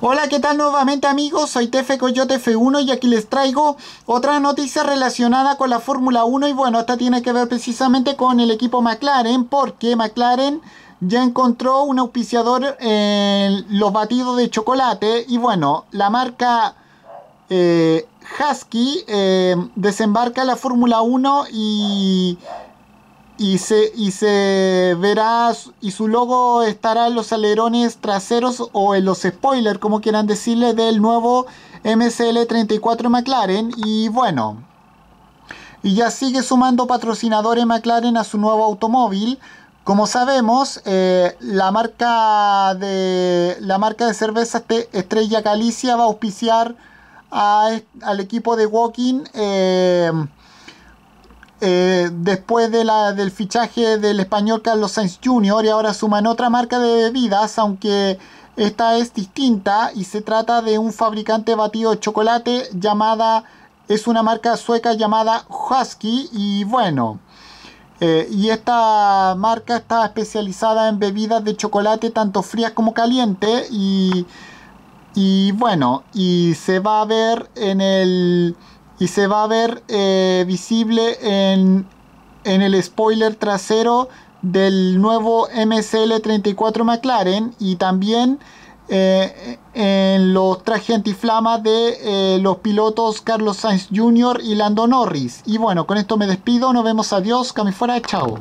Hola, ¿qué tal nuevamente amigos? Soy Tefe Coyote F1 y aquí les traigo otra noticia relacionada con la Fórmula 1 y bueno, esta tiene que ver precisamente con el equipo McLaren porque McLaren ya encontró un auspiciador en los batidos de chocolate y bueno, la marca eh, Husky eh, desembarca la Fórmula 1 y y se, y y su logo estará en los alerones traseros o en los spoilers, como quieran decirle, del nuevo MCL34 McLaren. Y bueno, y ya sigue sumando patrocinadores McLaren a su nuevo automóvil. Como sabemos, eh, la, marca de, la marca de cerveza Estrella Galicia va a auspiciar al equipo de Walking. Eh, eh, después de la, del fichaje del español Carlos Sainz Jr. y ahora suman otra marca de bebidas, aunque esta es distinta y se trata de un fabricante batido de chocolate llamada, es una marca sueca llamada Husky y bueno. Eh, y esta marca está especializada en bebidas de chocolate tanto frías como calientes. y bueno, y se va a ver en el y se va a ver eh, visible en, el spoiler trasero del nuevo MCL34 McLaren y también eh, en los trajes antiflama de eh, los pilotos Carlos Sainz Jr. y Lando Norris. Y bueno, con esto me despido, nos vemos, adiós, que fuera, chao.